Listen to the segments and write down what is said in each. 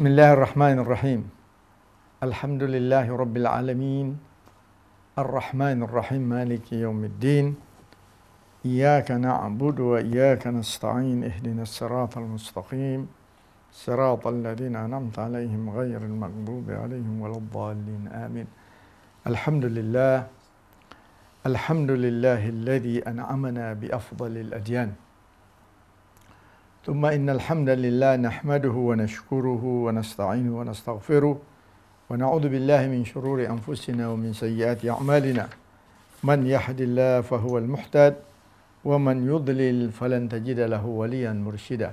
بسم الله الرحمن الرحيم الحمد لله رب العالمين الرحمن الرحيم مالك يوم الدين إياك نعبد وإياك نستعين اهدنا الصراط المستقيم صراط الذين أنعمت عليهم غير المغضوب عليهم ولا الضالين آمين الحمد لله الحمد لله الذي أنعمنا بأفضل الأديان ثم إن الحمد لله نحمده ونشكره ونستعينه ونستغفره ونعوذ بالله من شرور أنفسنا ومن سيئات أعمالنا من يهد الله فهو المحتد ومن يضلل فلن تجد له وليا مرشدا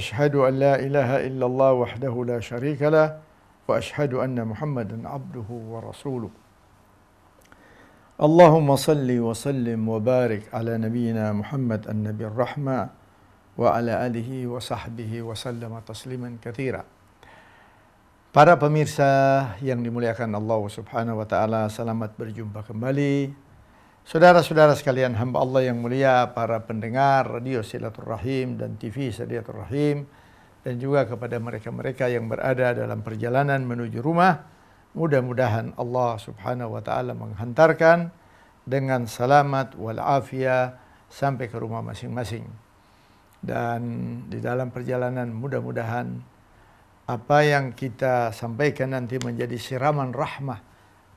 أشهد أن لا إله إلا الله وحده لا شريك له وأشهد أن محمدا عبده ورسوله اللهم صل وسلم وبارك على نبينا محمد النبي الرحمه wa ala alihi wa sahbihi wa sallama tasliman kathira. Para pemirsa yang dimuliakan Allah Subhanahu wa taala, selamat berjumpa kembali. Saudara-saudara sekalian hamba Allah yang mulia, para pendengar Radio Silaturrahim dan TV Silaturahim Rahim dan juga kepada mereka-mereka yang berada dalam perjalanan menuju rumah, mudah-mudahan Allah Subhanahu wa taala menghantarkan dengan selamat walafiat sampai ke rumah masing-masing dan di dalam perjalanan mudah-mudahan apa yang kita sampaikan nanti menjadi siraman rahmah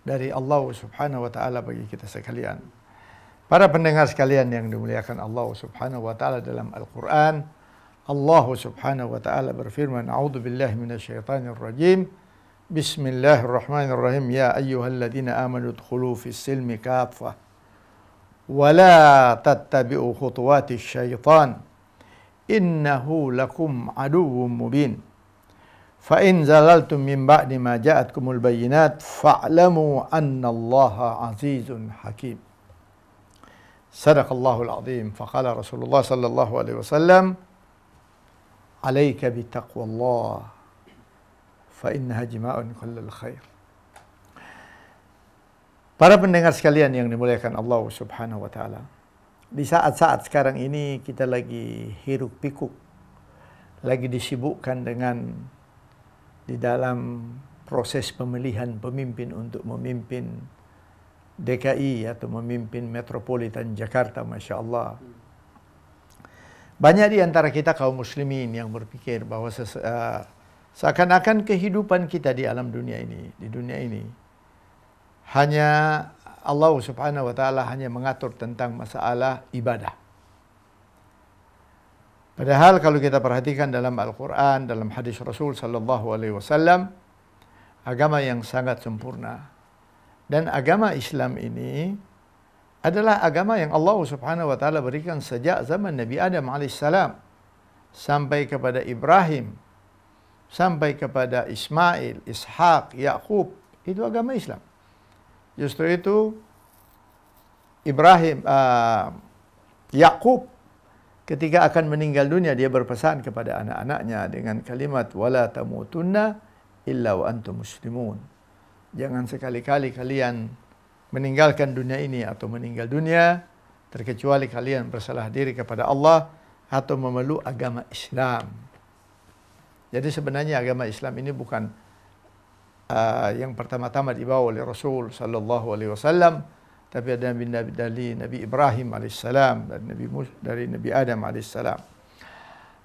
dari Allah Subhanahu wa taala bagi kita sekalian. Para pendengar sekalian yang dimuliakan Allah Subhanahu wa taala dalam Al-Qur'an, Allah Subhanahu wa taala berfirman, "A'udzu billahi minasyaitonir rajim. Bismillahirrahmanirrahim. Ya ayyuhalladzina amanu dkhulu fis silmi kaffah wa la tattabi'u khutuwatisy إنه لكم عدو مبين فإن زللتم من بعد ما جاءتكم البينات فاعلموا أن الله عزيز حكيم صدق الله العظيم فقال رسول الله صلى الله عليه وسلم عليك بتقوى الله فإنها جماء كل الخير Para pendengar sekalian yang dimuliakan Allah Subhanahu wa taala. di saat-saat sekarang ini kita lagi hiruk pikuk, lagi disibukkan dengan di dalam proses pemilihan pemimpin untuk memimpin DKI atau memimpin metropolitan Jakarta, masya Allah. Banyak di antara kita kaum muslimin yang berpikir bahwa eh, seakan-akan kehidupan kita di alam dunia ini, di dunia ini hanya Allah Subhanahu wa taala hanya mengatur tentang masalah ibadah. Padahal kalau kita perhatikan dalam Al-Qur'an, dalam hadis Rasul sallallahu alaihi wasallam, agama yang sangat sempurna. Dan agama Islam ini adalah agama yang Allah Subhanahu wa taala berikan sejak zaman Nabi Adam alaihissalam sampai kepada Ibrahim, sampai kepada Ismail, Ishak, Yakub, itu agama Islam. Justru itu Ibrahim uh, Yakub ketika akan meninggal dunia dia berpesan kepada anak-anaknya dengan kalimat wala tamutunna illa wa antum muslimun. Jangan sekali-kali kalian meninggalkan dunia ini atau meninggal dunia terkecuali kalian bersalah diri kepada Allah atau memeluk agama Islam. Jadi sebenarnya agama Islam ini bukan Ah, yang pertama-tama dibawa oleh Rasul sallallahu alaihi wasallam tapi ada Nabi Nabi dari Nabi Ibrahim alaihissalam dan Nabi dari Nabi Adam alaihissalam.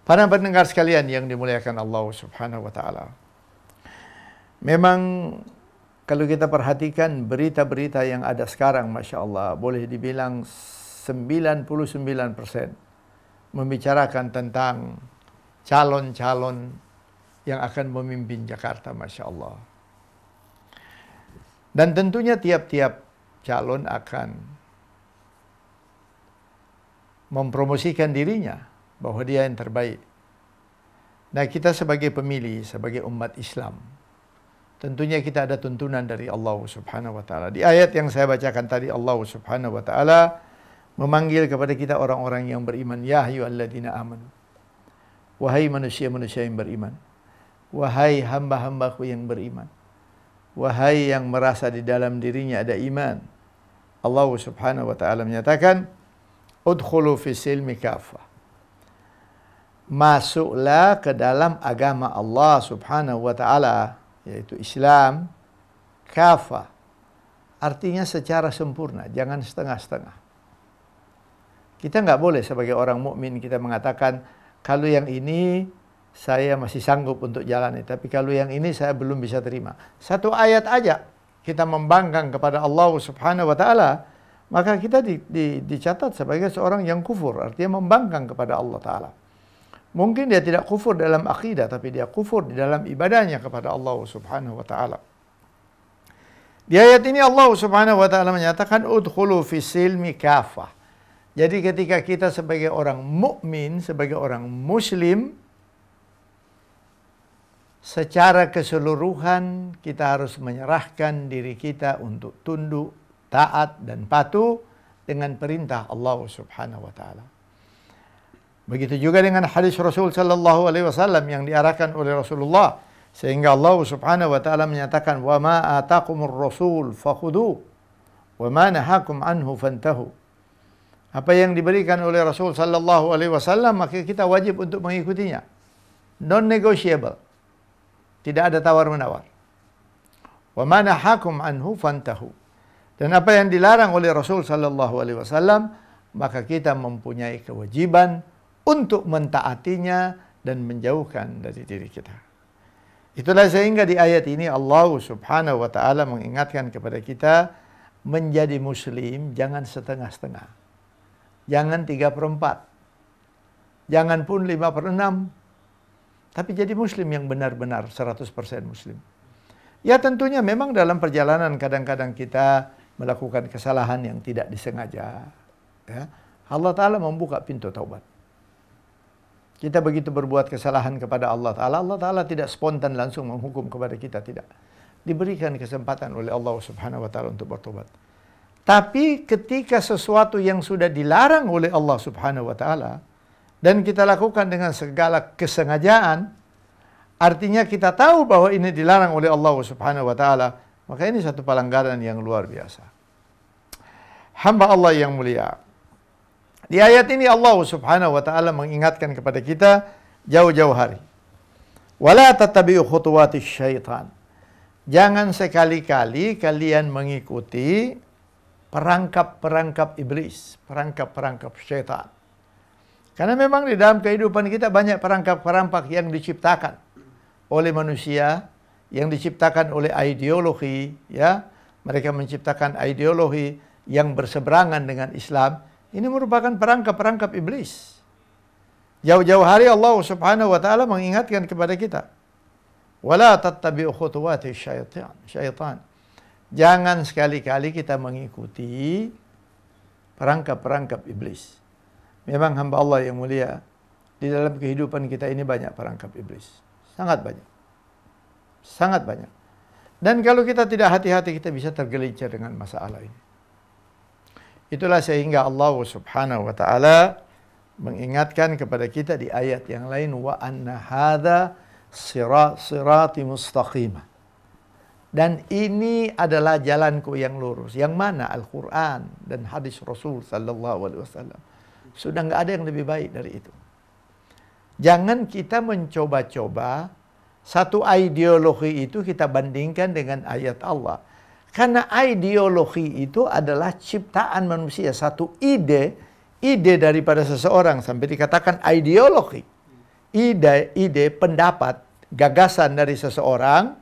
Para pendengar sekalian yang dimuliakan Allah Subhanahu wa taala. Memang kalau kita perhatikan berita-berita yang ada sekarang masya-Allah boleh dibilang 99% membicarakan tentang calon-calon yang akan memimpin Jakarta masya-Allah. Dan tentunya tiap-tiap calon akan mempromosikan dirinya bahwa dia yang terbaik. Nah kita sebagai pemilih, sebagai umat Islam, tentunya kita ada tuntunan dari Allah Subhanahu Wa Taala. Di ayat yang saya bacakan tadi Allah Subhanahu Wa Taala memanggil kepada kita orang-orang yang beriman. Ya alladina aman. Wahai manusia-manusia yang beriman. Wahai hamba-hambaku yang beriman wahai yang merasa di dalam dirinya ada iman. Allah Subhanahu wa taala menyatakan, "Udkhulu fi silmi kafah." Masuklah ke dalam agama Allah Subhanahu wa taala, yaitu Islam kafah. Artinya secara sempurna, jangan setengah-setengah. Kita nggak boleh sebagai orang mukmin kita mengatakan kalau yang ini saya masih sanggup untuk jalani. Tapi kalau yang ini saya belum bisa terima. Satu ayat aja kita membangkang kepada Allah Subhanahu wa taala, maka kita di, di, dicatat sebagai seorang yang kufur, artinya membangkang kepada Allah taala. Mungkin dia tidak kufur dalam akidah, tapi dia kufur di dalam ibadahnya kepada Allah Subhanahu wa taala. Di ayat ini Allah Subhanahu wa taala menyatakan udkhulu fi silmi kafah. Jadi ketika kita sebagai orang mukmin, sebagai orang muslim, secara keseluruhan kita harus menyerahkan diri kita untuk tunduk, taat dan patuh dengan perintah Allah Subhanahu wa taala. Begitu juga dengan hadis Rasul sallallahu alaihi wasallam yang diarahkan oleh Rasulullah sehingga Allah Subhanahu wa taala menyatakan wa ma ataqumur rasul fakhudhu wa ma nahakum anhu fantahu. Apa yang diberikan oleh Rasul sallallahu alaihi wasallam maka kita wajib untuk mengikutinya. Non negotiable. Tidak ada tawar-menawar. Wa hakum anhu fantahu. Dan apa yang dilarang oleh Rasul sallallahu alaihi wasallam, maka kita mempunyai kewajiban untuk mentaatinya dan menjauhkan dari diri kita. Itulah sehingga di ayat ini Allah Subhanahu wa taala mengingatkan kepada kita menjadi muslim jangan setengah-setengah. Jangan tiga perempat, Jangan pun lima perenam. Tapi jadi muslim yang benar-benar 100% muslim. Ya tentunya memang dalam perjalanan kadang-kadang kita melakukan kesalahan yang tidak disengaja. Ya. Allah Ta'ala membuka pintu taubat. Kita begitu berbuat kesalahan kepada Allah Ta'ala, Allah Ta'ala tidak spontan langsung menghukum kepada kita, tidak. Diberikan kesempatan oleh Allah Subhanahu Wa Ta'ala untuk bertobat. Tapi ketika sesuatu yang sudah dilarang oleh Allah Subhanahu Wa Ta'ala, dan kita lakukan dengan segala kesengajaan, artinya kita tahu bahwa ini dilarang oleh Allah Subhanahu wa taala, maka ini satu pelanggaran yang luar biasa. Hamba Allah yang mulia. Di ayat ini Allah Subhanahu wa taala mengingatkan kepada kita jauh-jauh hari. Wala tattabi'u khutuwati syaitan. Jangan sekali-kali kalian mengikuti perangkap-perangkap iblis, perangkap-perangkap syaitan. Karena memang di dalam kehidupan kita banyak perangkap-perangkap yang diciptakan oleh manusia, yang diciptakan oleh ideologi, ya. Mereka menciptakan ideologi yang berseberangan dengan Islam. Ini merupakan perangkap-perangkap iblis. Jauh-jauh hari Allah Subhanahu wa taala mengingatkan kepada kita. Wala tattabi'u khutuwati syaitan. Syaitan. Jangan sekali-kali kita mengikuti perangkap-perangkap iblis. Memang hamba Allah yang mulia, di dalam kehidupan kita ini banyak perangkap iblis. Sangat banyak. Sangat banyak. Dan kalau kita tidak hati-hati, kita bisa tergelincir dengan masalah ini. Itulah sehingga Allah subhanahu wa ta'ala mengingatkan kepada kita di ayat yang lain, wa anna hadha sirat sirati mustaqimah. Dan ini adalah jalanku yang lurus. Yang mana? Al-Quran dan hadis Rasul sallallahu alaihi wasallam. Sudah nggak ada yang lebih baik dari itu. Jangan kita mencoba-coba satu ideologi itu kita bandingkan dengan ayat Allah. Karena ideologi itu adalah ciptaan manusia, satu ide, ide daripada seseorang sampai dikatakan ideologi. Ide, ide pendapat, gagasan dari seseorang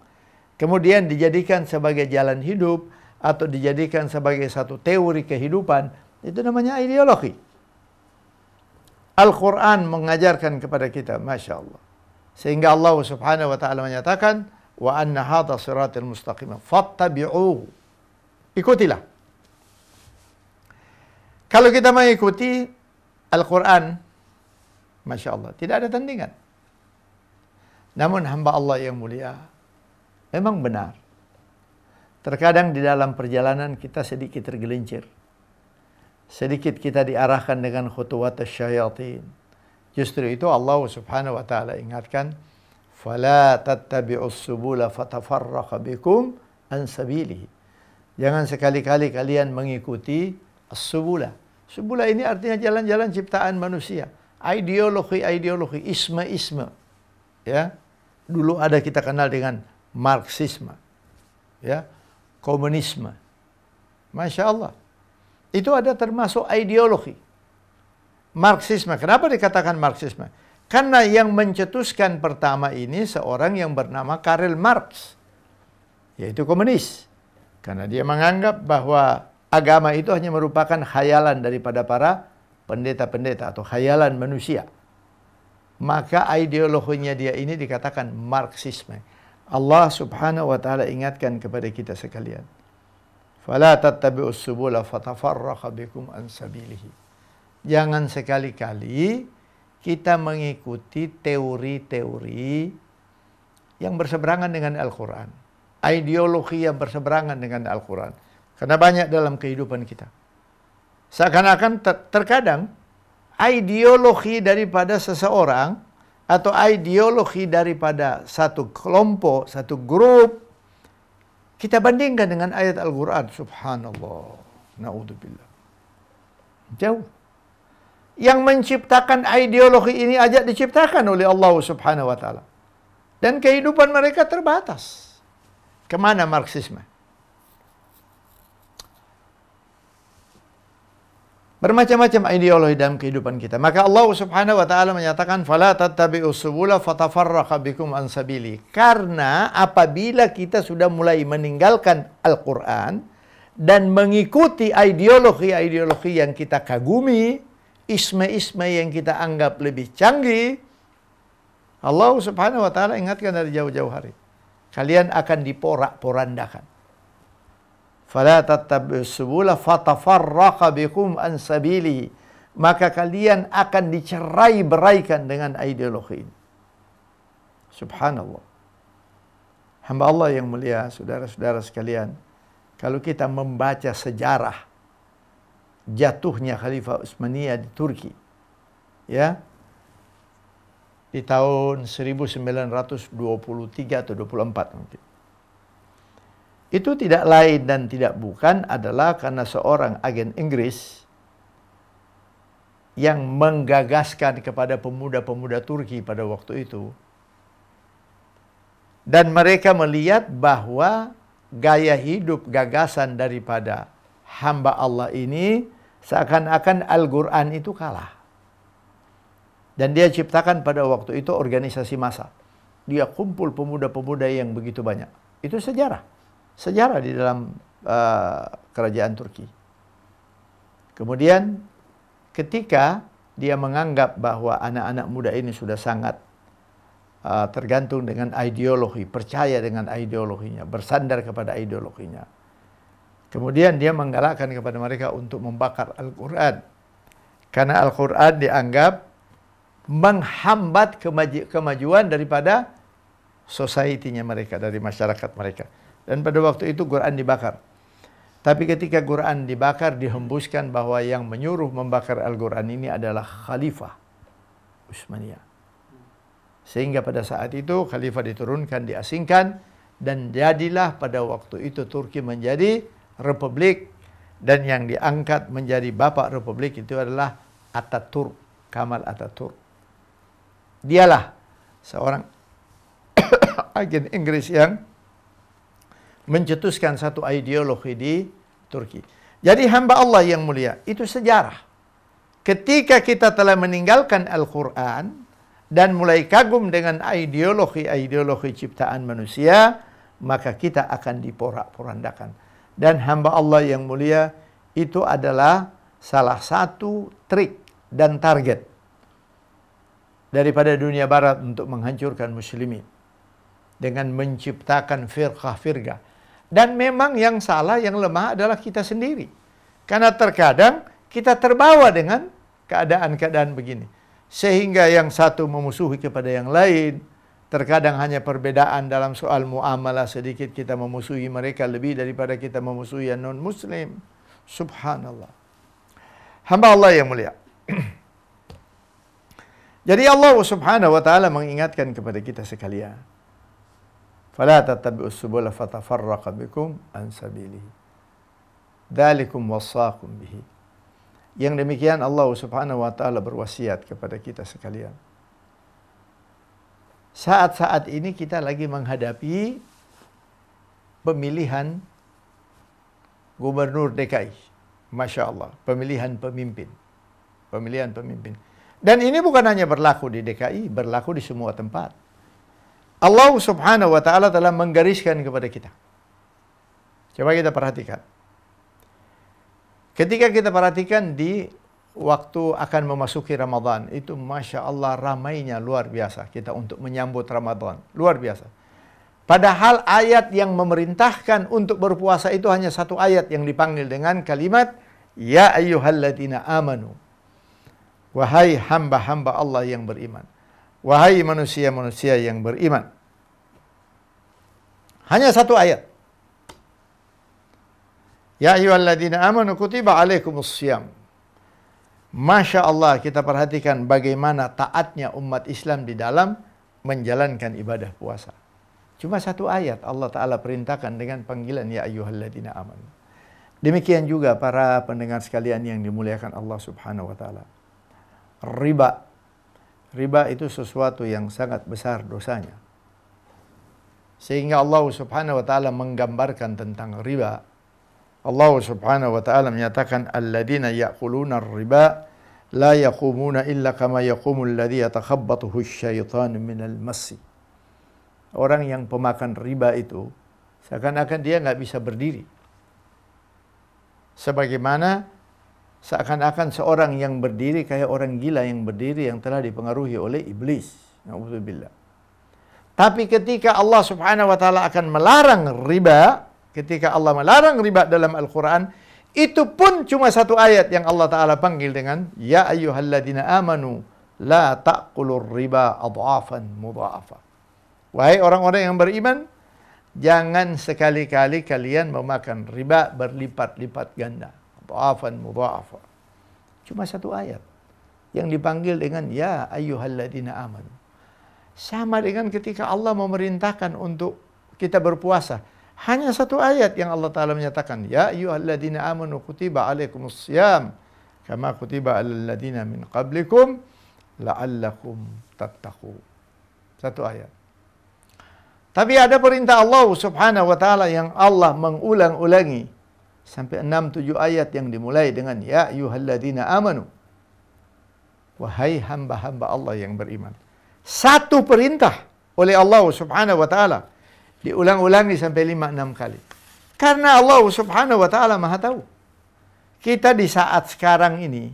kemudian dijadikan sebagai jalan hidup atau dijadikan sebagai satu teori kehidupan, itu namanya ideologi. Al-Quran mengajarkan kepada kita, Masya Allah. Sehingga Allah subhanahu wa ta'ala menyatakan, Wa anna hadha siratil mustaqim. Fattabi'uhu. Ikutilah. Kalau kita mengikuti Al-Quran, Masya Allah, tidak ada tandingan. Namun hamba Allah yang mulia, memang benar. Terkadang di dalam perjalanan kita sedikit tergelincir sedikit kita diarahkan dengan khutuwat syayatin. Justru itu Allah Subhanahu wa taala ingatkan, "Fala tattabi'us subula fatafarraqa bikum an sabilihi." Jangan sekali-kali kalian mengikuti as-subula. Subula ini artinya jalan-jalan ciptaan manusia. Ideologi-ideologi, isme-isme. Ya. Dulu ada kita kenal dengan marxisme. Ya. Komunisme. Masya Allah. Itu ada termasuk ideologi. Marxisme. Kenapa dikatakan Marxisme? Karena yang mencetuskan pertama ini seorang yang bernama Karel Marx, yaitu komunis. Karena dia menganggap bahwa agama itu hanya merupakan khayalan daripada para pendeta-pendeta atau khayalan manusia. Maka ideologinya dia ini dikatakan Marxisme. Allah subhanahu wa ta'ala ingatkan kepada kita sekalian. Fala tattabi'us subula fatafarraqa bikum an sabilihi. Jangan sekali-kali kita mengikuti teori-teori yang berseberangan dengan Al-Quran. Ideologi yang berseberangan dengan Al-Quran. Karena banyak dalam kehidupan kita. Seakan-akan ter terkadang ideologi daripada seseorang atau ideologi daripada satu kelompok, satu grup kita bandingkan dengan ayat Al-Quran. Subhanallah. Naudzubillah. Jauh. Yang menciptakan ideologi ini aja diciptakan oleh Allah subhanahu wa ta'ala. Dan kehidupan mereka terbatas. Kemana Marxisme? Bermacam-macam ideologi dalam kehidupan kita. Maka Allah Subhanahu wa taala menyatakan fala tattabi'u subula fatafarraqa bikum an sabili. Karena apabila kita sudah mulai meninggalkan Al-Qur'an dan mengikuti ideologi-ideologi yang kita kagumi, isme-isme yang kita anggap lebih canggih, Allah Subhanahu wa taala ingatkan dari jauh-jauh hari. Kalian akan diporak-porandakan fala tattabi'us subula fatafarraqa bikum an sabili maka kalian akan dicerai beraikan dengan ideologi ini subhanallah hamba Allah yang mulia saudara-saudara sekalian kalau kita membaca sejarah jatuhnya Khalifah Utsmania di Turki ya di tahun 1923 atau 24 mungkin itu tidak lain dan tidak bukan adalah karena seorang agen Inggris yang menggagaskan kepada pemuda-pemuda Turki pada waktu itu. Dan mereka melihat bahwa gaya hidup gagasan daripada hamba Allah ini seakan-akan Al-Quran itu kalah. Dan dia ciptakan pada waktu itu organisasi massa. Dia kumpul pemuda-pemuda yang begitu banyak. Itu sejarah sejarah di dalam uh, kerajaan Turki. Kemudian ketika dia menganggap bahwa anak-anak muda ini sudah sangat uh, tergantung dengan ideologi, percaya dengan ideologinya, bersandar kepada ideologinya. Kemudian dia menggalakkan kepada mereka untuk membakar Al-Quran. Karena Al-Quran dianggap menghambat kemaj kemajuan daripada society-nya mereka, dari masyarakat mereka. Dan pada waktu itu Quran dibakar. Tapi ketika Quran dibakar dihembuskan bahwa yang menyuruh membakar Al-Quran ini adalah Khalifah Utsmaniyah. Sehingga pada saat itu Khalifah diturunkan, diasingkan dan jadilah pada waktu itu Turki menjadi republik dan yang diangkat menjadi bapak republik itu adalah Ataturk, Kamal Ataturk. Dialah seorang agen Inggris yang mencetuskan satu ideologi di Turki. Jadi hamba Allah yang mulia, itu sejarah. Ketika kita telah meninggalkan Al-Quran dan mulai kagum dengan ideologi-ideologi ciptaan manusia, maka kita akan diporak-porandakan. Dan hamba Allah yang mulia itu adalah salah satu trik dan target daripada dunia barat untuk menghancurkan muslimin dengan menciptakan firqah-firqah dan memang yang salah, yang lemah adalah kita sendiri. Karena terkadang kita terbawa dengan keadaan-keadaan begini. Sehingga yang satu memusuhi kepada yang lain. Terkadang hanya perbedaan dalam soal muamalah sedikit kita memusuhi mereka lebih daripada kita memusuhi yang non-muslim. Subhanallah. Hamba Allah yang mulia. Jadi Allah subhanahu wa ta'ala mengingatkan kepada kita sekalian. فلا تتبعوا السبل فتفرق بكم عن سبيله. ذلكم وصاكم به. Yang demikian Allah Subhanahu wa taala berwasiat kepada kita sekalian. Saat-saat ini kita lagi menghadapi pemilihan gubernur DKI. Masya Allah, pemilihan pemimpin. Pemilihan pemimpin. Dan ini bukan hanya berlaku di DKI, berlaku di semua tempat. Allah Subhanahu wa taala telah menggariskan kepada kita. Coba kita perhatikan. Ketika kita perhatikan di waktu akan memasuki Ramadan, itu Masya Allah ramainya luar biasa kita untuk menyambut Ramadan. Luar biasa. Padahal ayat yang memerintahkan untuk berpuasa itu hanya satu ayat yang dipanggil dengan kalimat Ya ayyuhalladzina amanu. Wahai hamba-hamba Allah yang beriman. Wahai manusia-manusia yang beriman. Hanya satu ayat. Ya ayyuhalladzina amanu kutiba alaikumus syiyam. Masya Allah kita perhatikan bagaimana taatnya umat Islam di dalam menjalankan ibadah puasa. Cuma satu ayat Allah Ta'ala perintahkan dengan panggilan Ya ayyuhalladzina aman. Demikian juga para pendengar sekalian yang dimuliakan Allah Subhanahu Wa Ta'ala. Riba riba itu sesuatu yang sangat besar dosanya. Sehingga Allah Subhanahu wa taala menggambarkan tentang riba. Allah Subhanahu wa taala menyatakan alladzina ya'kuluna riba la yaqumuna illa kama yaqumu alladzi yatakhabbathu asy min al Orang yang pemakan riba itu seakan-akan dia nggak bisa berdiri. Sebagaimana seakan-akan seorang yang berdiri kayak orang gila yang berdiri yang telah dipengaruhi oleh iblis. Nauzubillah. Tapi ketika Allah Subhanahu wa taala akan melarang riba, ketika Allah melarang riba dalam Al-Qur'an, itu pun cuma satu ayat yang Allah taala panggil dengan ya ayyuhalladzina amanu la taqulur riba adhafan mudhafa. Wahai orang-orang yang beriman, jangan sekali-kali kalian memakan riba berlipat-lipat ganda adhafan mudhafa. Cuma satu ayat yang dipanggil dengan ya ayyuhalladzina amanu. Sama dengan ketika Allah memerintahkan untuk kita berpuasa. Hanya satu ayat yang Allah Ta'ala menyatakan. Ya ayuhalladzina amanu kutiba alaikumus siyam. Kama kutiba ladina min qablikum. La'allakum tattaku. Satu ayat. Tapi ada perintah Allah Subhanahu Wa Ta'ala yang Allah mengulang-ulangi sampai 6 7 ayat yang dimulai dengan ya ayyuhalladzina amanu. Wahai hamba-hamba Allah yang beriman. Satu perintah oleh Allah Subhanahu wa taala diulang-ulangi sampai 5 6 kali. Karena Allah Subhanahu wa taala Maha tahu. Kita di saat sekarang ini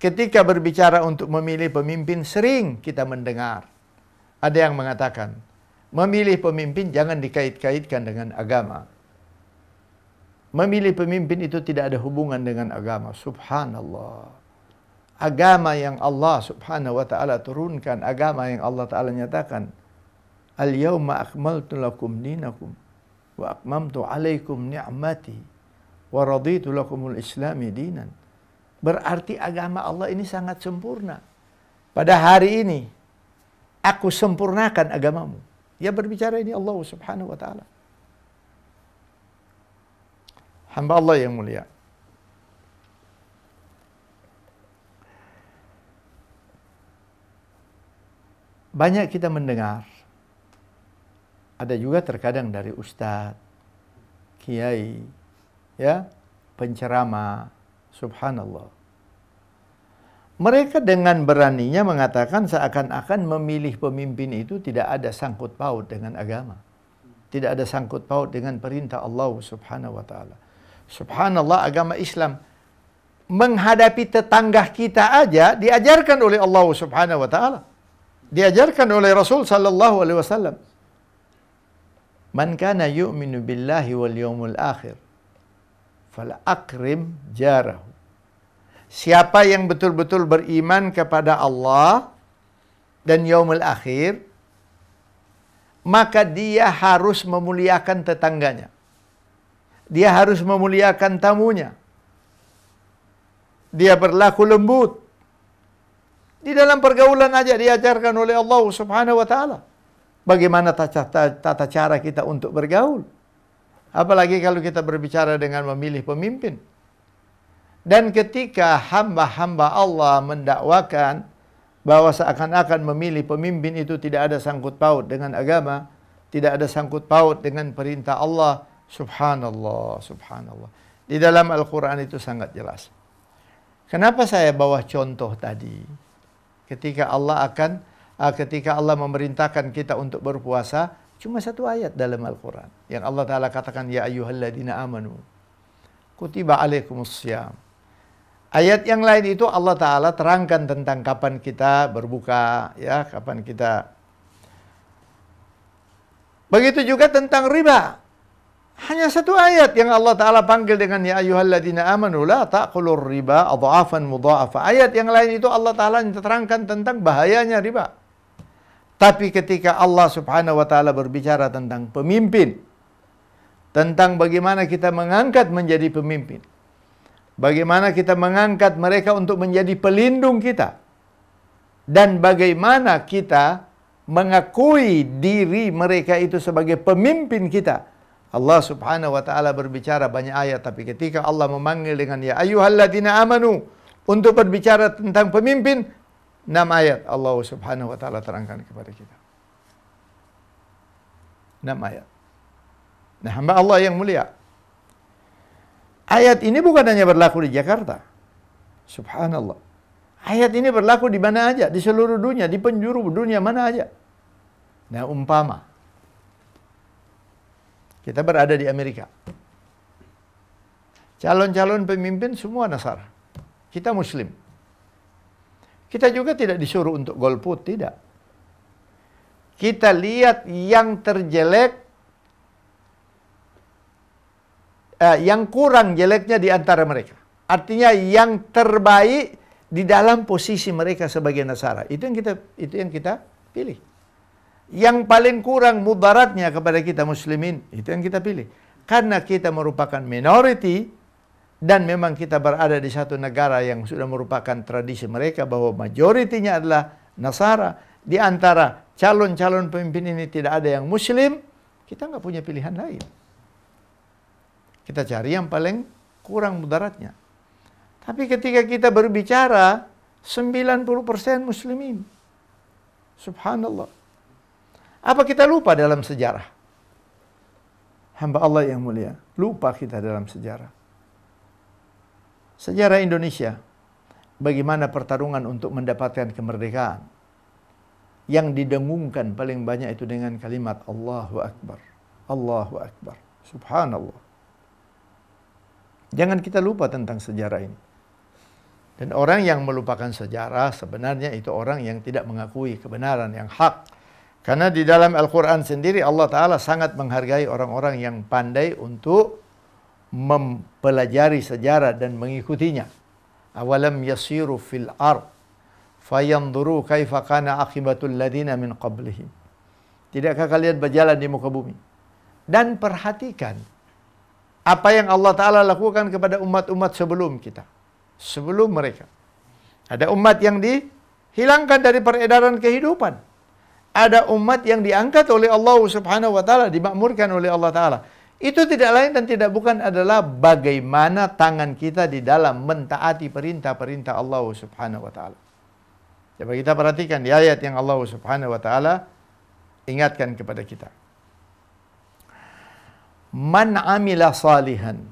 ketika berbicara untuk memilih pemimpin sering kita mendengar ada yang mengatakan memilih pemimpin jangan dikait-kaitkan dengan agama. Memilih pemimpin itu tidak ada hubungan dengan agama. Subhanallah. Agama yang Allah subhanahu wa ta'ala turunkan. Agama yang Allah ta'ala nyatakan. Al-yawma akmaltu lakum dinakum. Wa akmamtu alaikum ni'mati. Wa raditu lakumul islami dinan. Berarti agama Allah ini sangat sempurna. Pada hari ini, aku sempurnakan agamamu. Ya berbicara ini Allah subhanahu wa ta'ala. Hamba Allah yang mulia. Banyak kita mendengar, ada juga terkadang dari ustadz, kiai, ya, pencerama, subhanallah. Mereka dengan beraninya mengatakan seakan-akan memilih pemimpin itu tidak ada sangkut paut dengan agama. Tidak ada sangkut paut dengan perintah Allah subhanahu wa ta'ala. Subhanallah agama Islam menghadapi tetangga kita aja diajarkan oleh Allah Subhanahu wa taala. Diajarkan oleh Rasul sallallahu alaihi wasallam. Man kana yu'minu billahi wal yawmil akhir fal akrim jarahu. Siapa yang betul-betul beriman kepada Allah dan yaumul akhir maka dia harus memuliakan tetangganya dia harus memuliakan tamunya. Dia berlaku lembut. Di dalam pergaulan aja diajarkan oleh Allah Subhanahu wa taala. Bagaimana tata, tata cara kita untuk bergaul? Apalagi kalau kita berbicara dengan memilih pemimpin. Dan ketika hamba-hamba Allah mendakwakan bahwa seakan-akan memilih pemimpin itu tidak ada sangkut paut dengan agama, tidak ada sangkut paut dengan perintah Allah, Subhanallah, subhanallah. Di dalam Al-Quran itu sangat jelas. Kenapa saya bawa contoh tadi? Ketika Allah akan, ah, ketika Allah memerintahkan kita untuk berpuasa, cuma satu ayat dalam Al-Quran. Yang Allah Ta'ala katakan, Ya ayuhalladina amanu, kutiba alaikumussiyam. Ayat yang lain itu Allah Ta'ala terangkan tentang kapan kita berbuka, ya kapan kita. Begitu juga tentang riba. Hanya satu ayat yang Allah Ta'ala panggil dengan Ya ayuhalladina amanu la ta'kulur riba adha'afan mudha'afa. Ayat yang lain itu Allah Ta'ala terangkan tentang bahayanya riba. Tapi ketika Allah Subhanahu Wa Ta'ala berbicara tentang pemimpin. Tentang bagaimana kita mengangkat menjadi pemimpin. Bagaimana kita mengangkat mereka untuk menjadi pelindung kita. Dan bagaimana kita mengakui diri mereka itu sebagai pemimpin kita Allah Subhanahu wa taala berbicara banyak ayat tapi ketika Allah memanggil dengan ya ayuhalladina amanu untuk berbicara tentang pemimpin enam ayat Allah Subhanahu wa taala terangkan kepada kita. Enam ayat. Nah, hamba Allah yang mulia. Ayat ini bukan hanya berlaku di Jakarta. Subhanallah. Ayat ini berlaku di mana aja, di seluruh dunia, di penjuru dunia mana aja. Nah, umpama kita berada di Amerika. Calon-calon pemimpin semua Nasar. Kita Muslim. Kita juga tidak disuruh untuk golput, tidak. Kita lihat yang terjelek, eh, yang kurang jeleknya di antara mereka. Artinya yang terbaik di dalam posisi mereka sebagai Nasara. Itu yang kita itu yang kita pilih yang paling kurang mudaratnya kepada kita muslimin itu yang kita pilih karena kita merupakan minority dan memang kita berada di satu negara yang sudah merupakan tradisi mereka bahwa majoritinya adalah Nasara di antara calon-calon pemimpin ini tidak ada yang muslim kita nggak punya pilihan lain kita cari yang paling kurang mudaratnya tapi ketika kita berbicara 90% muslimin subhanallah apa kita lupa dalam sejarah? Hamba Allah yang mulia, lupa kita dalam sejarah. Sejarah Indonesia, bagaimana pertarungan untuk mendapatkan kemerdekaan. Yang didengungkan paling banyak itu dengan kalimat Allahu Akbar. Allahu Akbar. Subhanallah. Jangan kita lupa tentang sejarah ini. Dan orang yang melupakan sejarah sebenarnya itu orang yang tidak mengakui kebenaran yang hak. Karena di dalam Al-Quran sendiri Allah Ta'ala sangat menghargai orang-orang yang pandai untuk mempelajari sejarah dan mengikutinya. Awalam yasiru fil ar fayanduru kaifa kana akibatul ladina min qablihim. Tidakkah kalian berjalan di muka bumi? Dan perhatikan apa yang Allah Ta'ala lakukan kepada umat-umat sebelum kita. Sebelum mereka. Ada umat yang dihilangkan dari peredaran kehidupan ada umat yang diangkat oleh Allah Subhanahu wa taala, dimakmurkan oleh Allah taala. Itu tidak lain dan tidak bukan adalah bagaimana tangan kita di dalam mentaati perintah-perintah Allah Subhanahu wa taala. Coba kita perhatikan di ayat yang Allah Subhanahu wa taala ingatkan kepada kita. Man amila salihan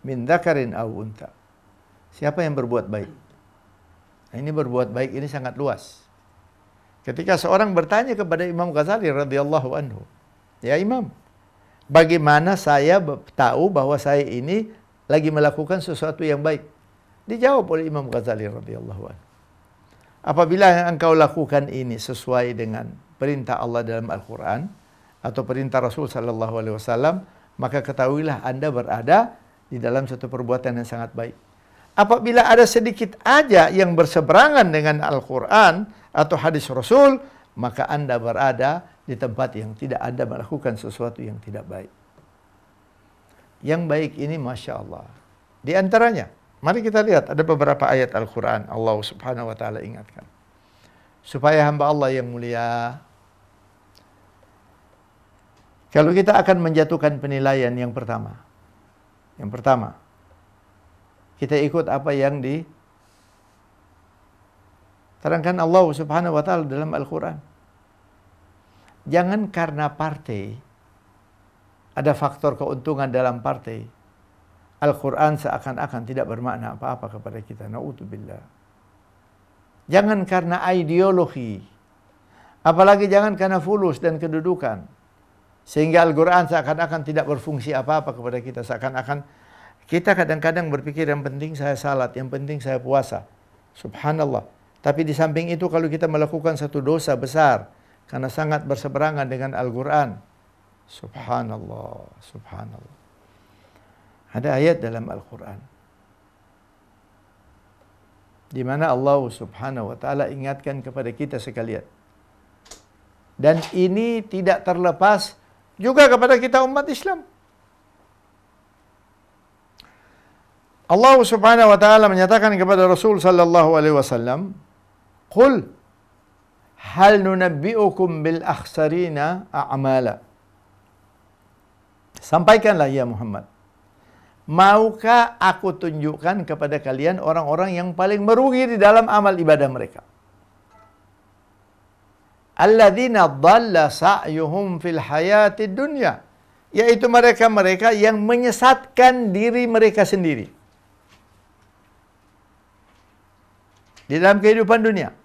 min dzakarin aw unta. Siapa yang berbuat baik? Nah, ini berbuat baik ini sangat luas. Ketika seorang bertanya kepada Imam Ghazali radhiyallahu anhu, "Ya Imam, bagaimana saya tahu bahwa saya ini lagi melakukan sesuatu yang baik?" Dijawab oleh Imam Ghazali radhiyallahu anhu. Apabila yang engkau lakukan ini sesuai dengan perintah Allah dalam Al-Qur'an atau perintah Rasul sallallahu alaihi wasallam, maka ketahuilah Anda berada di dalam satu perbuatan yang sangat baik. Apabila ada sedikit aja yang berseberangan dengan Al-Qur'an, atau hadis Rasul, maka Anda berada di tempat yang tidak Anda melakukan sesuatu yang tidak baik. Yang baik ini Masya Allah. Di antaranya, mari kita lihat ada beberapa ayat Al-Quran Allah subhanahu wa ta'ala ingatkan. Supaya hamba Allah yang mulia, kalau kita akan menjatuhkan penilaian yang pertama, yang pertama, kita ikut apa yang di Terangkan Allah Subhanahu wa taala dalam Al-Qur'an. Jangan karena partai ada faktor keuntungan dalam partai. Al-Qur'an seakan-akan tidak bermakna apa-apa kepada kita. Nauzubillah. Jangan karena ideologi. Apalagi jangan karena fulus dan kedudukan. Sehingga Al-Qur'an seakan-akan tidak berfungsi apa-apa kepada kita. Seakan-akan kita kadang-kadang berpikir yang penting saya salat, yang penting saya puasa. Subhanallah. Tapi di samping itu kalau kita melakukan satu dosa besar karena sangat berseberangan dengan Al-Qur'an. Subhanallah, subhanallah. Ada ayat dalam Al-Qur'an di mana Allah Subhanahu wa taala ingatkan kepada kita sekalian. Dan ini tidak terlepas juga kepada kita umat Islam. Allah Subhanahu wa taala menyatakan kepada Rasul sallallahu alaihi wasallam Qul hal nunabbi'ukum bil akhsarina a'mala. Sampaikanlah ya Muhammad. Maukah aku tunjukkan kepada kalian orang-orang yang paling merugi di dalam amal ibadah mereka? Alladzina dhalla sa'yuhum fil hayati dunya. Yaitu mereka-mereka yang menyesatkan diri mereka sendiri. Di dalam kehidupan dunia.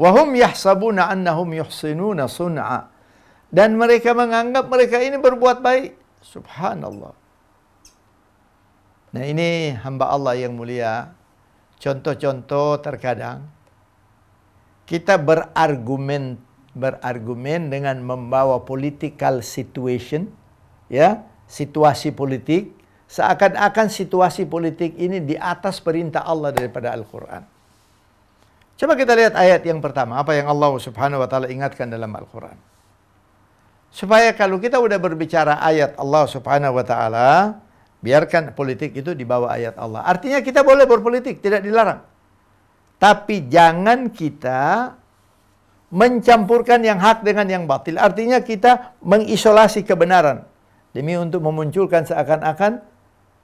Wahum yahsabuna annahum yuhsinuna sun'a. Dan mereka menganggap mereka ini berbuat baik. Subhanallah. Nah ini hamba Allah yang mulia. Contoh-contoh terkadang. Kita berargumen berargumen dengan membawa political situation. ya Situasi politik. Seakan-akan situasi politik ini di atas perintah Allah daripada Al-Quran. Coba kita lihat ayat yang pertama, apa yang Allah Subhanahu wa taala ingatkan dalam Al-Qur'an. Supaya kalau kita udah berbicara ayat Allah Subhanahu wa taala, biarkan politik itu di bawah ayat Allah. Artinya kita boleh berpolitik, tidak dilarang. Tapi jangan kita mencampurkan yang hak dengan yang batil. Artinya kita mengisolasi kebenaran demi untuk memunculkan seakan-akan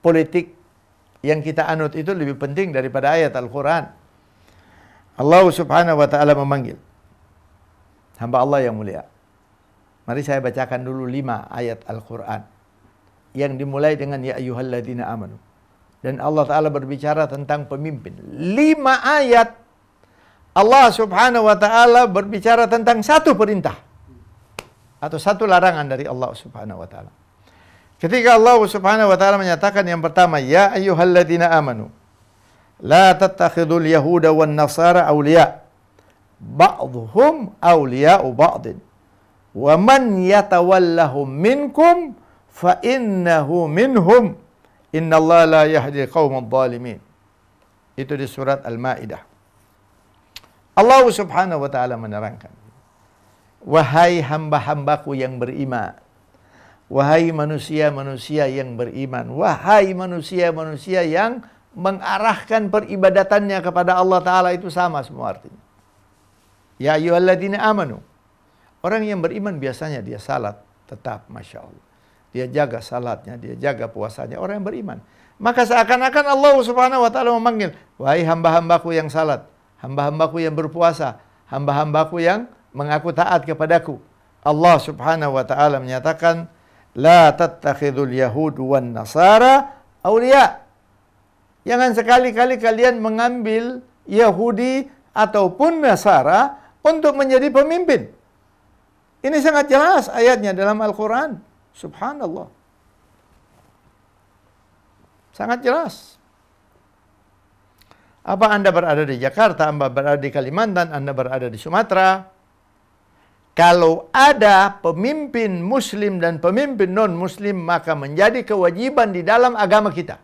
politik yang kita anut itu lebih penting daripada ayat Al-Qur'an. Allah subhanahu wa ta'ala memanggil. Hamba Allah yang mulia. Mari saya bacakan dulu lima ayat Al-Quran. Yang dimulai dengan Ya ayuhalladzina amanu. Dan Allah Ta'ala berbicara tentang pemimpin. Lima ayat Allah Subhanahu Wa Ta'ala berbicara tentang satu perintah. Atau satu larangan dari Allah Subhanahu Wa Ta'ala. Ketika Allah Subhanahu Wa Ta'ala menyatakan yang pertama. Ya ayuhalladzina amanu. La tattakhidul yahuda wan nasara awliya. Ba'dhum awliya'u ba'din. Wa man yatawallahum minkum fa innahu minhum. Innallaha la yahdi dhalimin. Itu di surat Al-Maidah. Allah Subhanahu wa taala menerangkan. Wahai hamba-hambaku yang beriman. Wahai manusia-manusia yang beriman. Wahai manusia-manusia yang beriman mengarahkan peribadatannya kepada Allah Ta'ala itu sama semua artinya. Ya ayyuhalladzina amanu. Orang yang beriman biasanya dia salat tetap Masya Allah. Dia jaga salatnya, dia jaga puasanya. Orang yang beriman. Maka seakan-akan Allah Subhanahu Wa Ta'ala memanggil. Wahai hamba-hambaku yang salat. Hamba-hambaku yang berpuasa. Hamba-hambaku yang mengaku taat kepadaku. Allah Subhanahu Wa Ta'ala menyatakan. La tattakhidul Yahud wan nasara awliya' Jangan sekali-kali kalian mengambil Yahudi ataupun Nasara untuk menjadi pemimpin. Ini sangat jelas ayatnya dalam Al-Quran. Subhanallah. Sangat jelas. Apa Anda berada di Jakarta, Anda berada di Kalimantan, Anda berada di Sumatera. Kalau ada pemimpin muslim dan pemimpin non-muslim, maka menjadi kewajiban di dalam agama kita.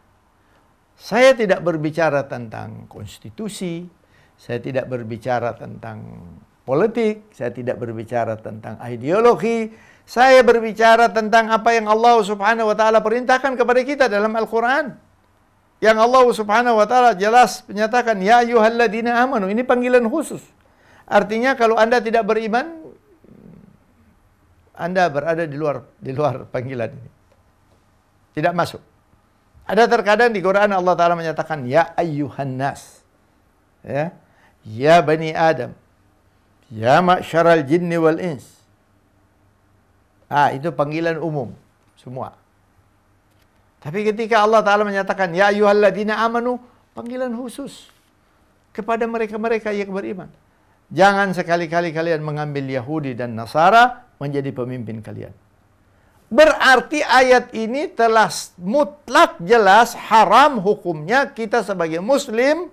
Saya tidak berbicara tentang konstitusi, saya tidak berbicara tentang politik, saya tidak berbicara tentang ideologi, saya berbicara tentang apa yang Allah Subhanahu wa taala perintahkan kepada kita dalam Al-Qur'an. Yang Allah Subhanahu wa taala jelas menyatakan ya ayyuhalladzina amanu, ini panggilan khusus. Artinya kalau Anda tidak beriman Anda berada di luar di luar panggilan ini. Tidak masuk. Ada terkadang di Quran Allah Ta'ala menyatakan, Ya ayyuhan nas. Ya. ya Bani Adam. Ya ma'syaral jinni wal ins. Ah, itu panggilan umum. Semua. Tapi ketika Allah Ta'ala menyatakan, Ya ayyuhalladina amanu. Panggilan khusus. Kepada mereka-mereka yang beriman. Jangan sekali-kali kalian mengambil Yahudi dan Nasara menjadi pemimpin kalian. Berarti ayat ini telah mutlak jelas haram hukumnya kita sebagai muslim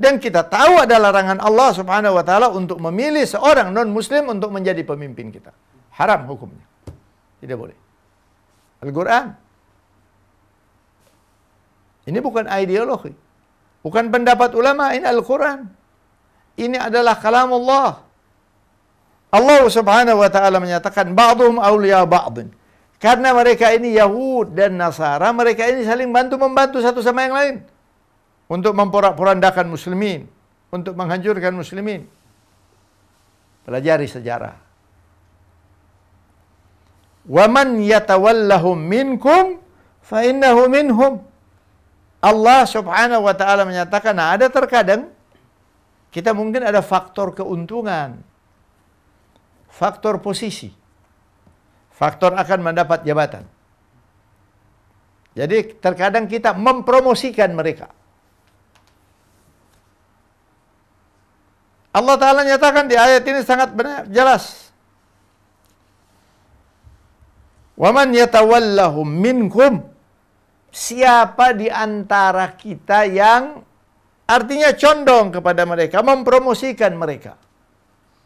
dan kita tahu ada larangan Allah Subhanahu wa taala untuk memilih seorang non muslim untuk menjadi pemimpin kita. Haram hukumnya. Tidak boleh. Al-Qur'an. Ini bukan ideologi. Bukan pendapat ulama, ini Al-Qur'an. Ini adalah kalam Allah. Allah Subhanahu wa taala menyatakan ba'dhum awliya ba'dhin. Karena mereka ini Yahud dan Nasara, mereka ini saling bantu-membantu satu sama yang lain. Untuk memporak-porandakan muslimin. Untuk menghancurkan muslimin. Pelajari sejarah. Waman yatawallahum minkum fainnahu minhum. Allah subhanahu wa ta'ala menyatakan, nah ada terkadang kita mungkin ada faktor keuntungan. Faktor posisi faktor akan mendapat jabatan. Jadi terkadang kita mempromosikan mereka. Allah Ta'ala nyatakan di ayat ini sangat benar, jelas. Waman يَتَوَلَّهُمْ minkum. Siapa di antara kita yang artinya condong kepada mereka, mempromosikan mereka,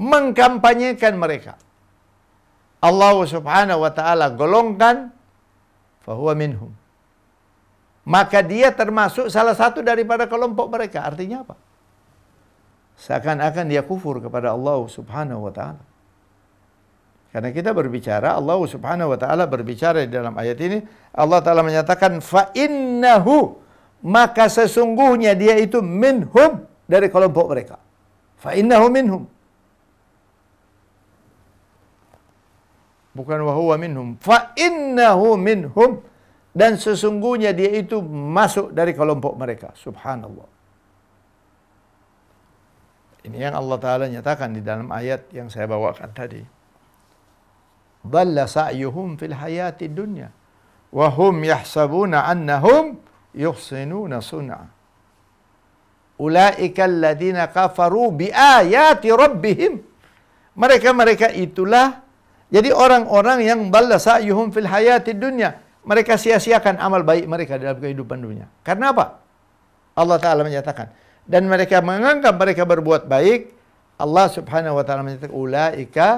mengkampanyekan mereka. Allah Subhanahu wa taala golongkan fahuwa minhum. Maka dia termasuk salah satu daripada kelompok mereka. Artinya apa? Seakan-akan dia kufur kepada Allah Subhanahu wa taala. Karena kita berbicara Allah Subhanahu wa taala berbicara di dalam ayat ini Allah taala menyatakan fa innahu maka sesungguhnya dia itu minhum dari kelompok mereka. Fa innahu minhum. bukan wahuwa minhum fa innahu minhum dan sesungguhnya dia itu masuk dari kelompok mereka subhanallah ini yang Allah taala nyatakan di dalam ayat yang saya bawakan tadi Dalla sa'yuhum fil hayati dunya wa hum yahsabuna annahum yuhsinuna sun'a ulaika alladziina kafaru bi ayati rabbihim mereka-mereka itulah jadi orang-orang yang dhalla sa'yuhum fil hayati dunia mereka sia-siakan amal baik mereka dalam kehidupan dunia. Karena apa? Allah Taala menyatakan dan mereka menganggap mereka berbuat baik, Allah Subhanahu wa taala menyatakan ulaika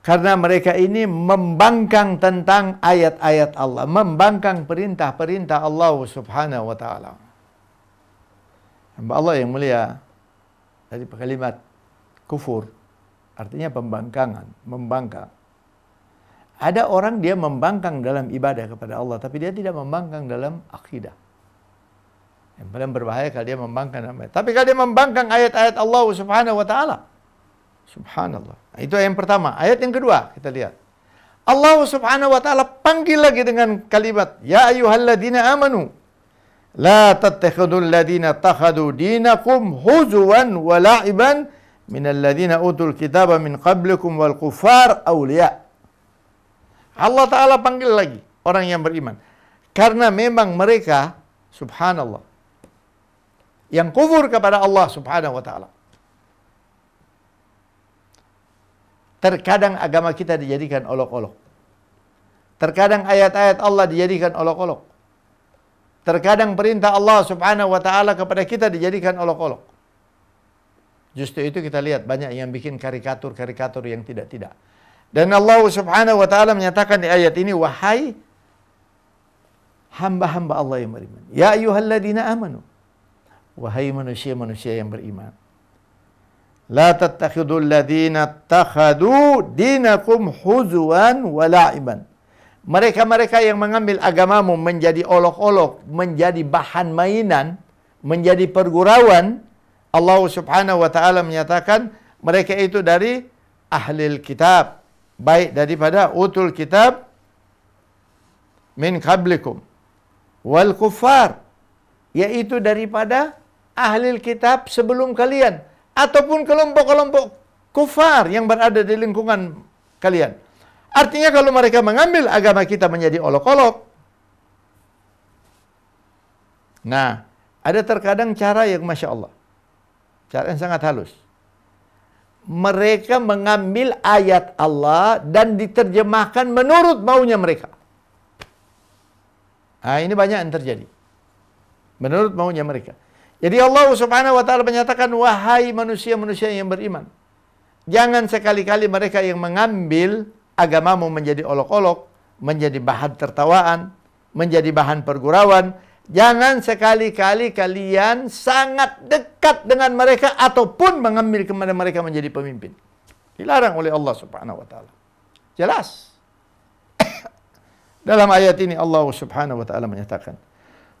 Karena mereka ini membangkang tentang ayat-ayat Allah, membangkang perintah-perintah Allah Subhanahu wa taala. Allah yang mulia dari kalimat kufur. Artinya pembangkangan, membangkang. Ada orang dia membangkang dalam ibadah kepada Allah, tapi dia tidak membangkang dalam akidah. Yang paling berbahaya kalau dia membangkang ayat. Tapi kalau dia membangkang ayat-ayat Allah Subhanahu wa taala. Subhanallah. Nah, itu yang pertama. Ayat yang kedua kita lihat. Allah Subhanahu wa taala panggil lagi dengan kalimat ya ayuhalladina amanu la tattakhidul ladina takhadu dinakum huzuan wa la'iban minalladzina utul kitaba min qablikum wal kufar awliya. Allah Ta'ala panggil lagi orang yang beriman. Karena memang mereka, subhanallah, yang kufur kepada Allah subhanahu wa ta'ala. Terkadang agama kita dijadikan olok-olok. Terkadang ayat-ayat Allah dijadikan olok-olok. Terkadang perintah Allah subhanahu wa ta'ala kepada kita dijadikan olok-olok. Justru itu kita lihat banyak yang bikin karikatur-karikatur yang tidak-tidak. Dan Allah Subhanahu wa taala menyatakan di ayat ini wahai hamba-hamba Allah yang beriman. Ya ayuhalladina amanu. Wahai manusia-manusia yang beriman. La tattakhidu alladina takhadu dinakum huzuan wa la'iban. Mereka-mereka yang mengambil agamamu menjadi olok-olok, menjadi bahan mainan, menjadi pergurauan, Allah Subhanahu wa taala menyatakan mereka itu dari ahlil kitab, baik daripada utul kitab min qablikum wal kuffar yaitu daripada ahlil kitab sebelum kalian ataupun kelompok-kelompok kufar yang berada di lingkungan kalian. Artinya kalau mereka mengambil agama kita menjadi olok-olok. Nah, ada terkadang cara yang Masya Allah. Cara yang sangat halus. Mereka mengambil ayat Allah dan diterjemahkan menurut maunya mereka. Nah, ini banyak yang terjadi. Menurut maunya mereka. Jadi Allah Subhanahu wa taala menyatakan wahai manusia-manusia yang beriman, jangan sekali-kali mereka yang mengambil agamamu menjadi olok-olok, menjadi bahan tertawaan, menjadi bahan pergurauan, Jangan sekali-kali kalian sangat dekat dengan mereka ataupun mengambil kepada mereka menjadi pemimpin. Dilarang oleh Allah Subhanahu wa taala. Jelas. Dalam ayat ini Allah Subhanahu wa taala menyatakan,